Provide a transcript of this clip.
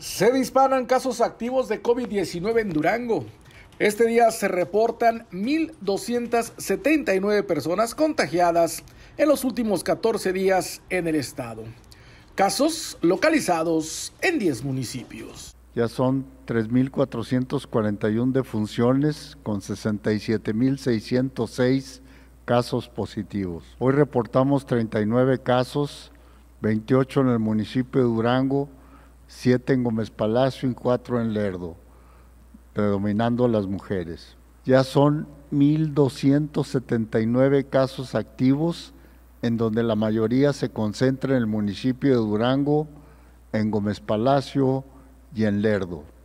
Se disparan casos activos de COVID-19 en Durango. Este día se reportan 1.279 personas contagiadas en los últimos 14 días en el estado. Casos localizados en 10 municipios. Ya son 3.441 defunciones con 67.606 casos positivos. Hoy reportamos 39 casos, 28 en el municipio de Durango, siete en Gómez Palacio y cuatro en Lerdo, predominando las mujeres. Ya son 1.279 casos activos, en donde la mayoría se concentra en el municipio de Durango, en Gómez Palacio y en Lerdo.